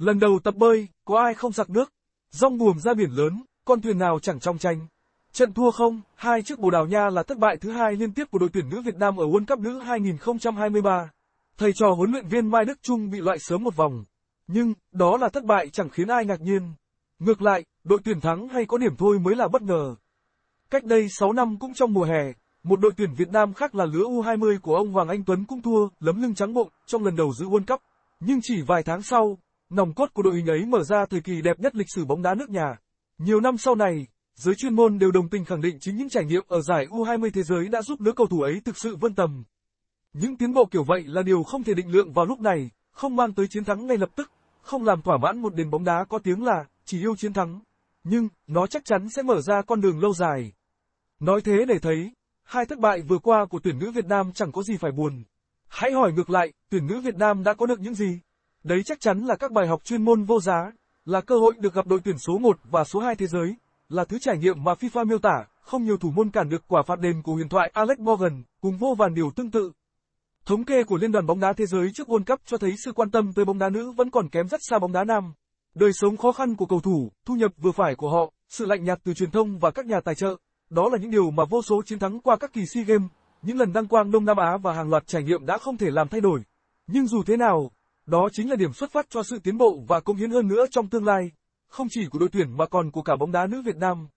Lần đầu tập bơi, có ai không giặc nước? Rong buồm ra biển lớn, con thuyền nào chẳng trong tranh. Trận thua không, hai chiếc Bồ Đào Nha là thất bại thứ hai liên tiếp của đội tuyển nữ Việt Nam ở World Cup nữ 2023. Thầy trò huấn luyện viên Mai Đức Trung bị loại sớm một vòng. Nhưng, đó là thất bại chẳng khiến ai ngạc nhiên. Ngược lại, đội tuyển thắng hay có điểm thôi mới là bất ngờ. Cách đây 6 năm cũng trong mùa hè, một đội tuyển Việt Nam khác là lứa U20 của ông Hoàng Anh Tuấn cũng thua, lấm lưng trắng bụng, trong lần đầu giữ World Cup. Nhưng chỉ vài tháng sau, nòng cốt của đội hình ấy mở ra thời kỳ đẹp nhất lịch sử bóng đá nước nhà. Nhiều năm sau này, giới chuyên môn đều đồng tình khẳng định chính những trải nghiệm ở giải U20 thế giới đã giúp nữ cầu thủ ấy thực sự vươn tầm. Những tiến bộ kiểu vậy là điều không thể định lượng vào lúc này, không mang tới chiến thắng ngay lập tức, không làm thỏa mãn một nền bóng đá có tiếng là chỉ yêu chiến thắng, nhưng nó chắc chắn sẽ mở ra con đường lâu dài. Nói thế để thấy, hai thất bại vừa qua của tuyển nữ Việt Nam chẳng có gì phải buồn. Hãy hỏi ngược lại, tuyển nữ Việt Nam đã có được những gì? Đấy chắc chắn là các bài học chuyên môn vô giá, là cơ hội được gặp đội tuyển số 1 và số 2 thế giới, là thứ trải nghiệm mà FIFA miêu tả, không nhiều thủ môn cản được quả phạt đền của huyền thoại Alex Morgan, cùng vô vàn điều tương tự. Thống kê của Liên đoàn bóng đá thế giới trước World Cup cho thấy sự quan tâm tới bóng đá nữ vẫn còn kém rất xa bóng đá nam. Đời sống khó khăn của cầu thủ, thu nhập vừa phải của họ, sự lạnh nhạt từ truyền thông và các nhà tài trợ, đó là những điều mà vô số chiến thắng qua các kỳ SEA Games, những lần đăng quang Đông Nam Á và hàng loạt trải nghiệm đã không thể làm thay đổi. Nhưng dù thế nào, đó chính là điểm xuất phát cho sự tiến bộ và công hiến hơn nữa trong tương lai, không chỉ của đội tuyển mà còn của cả bóng đá nữ Việt Nam.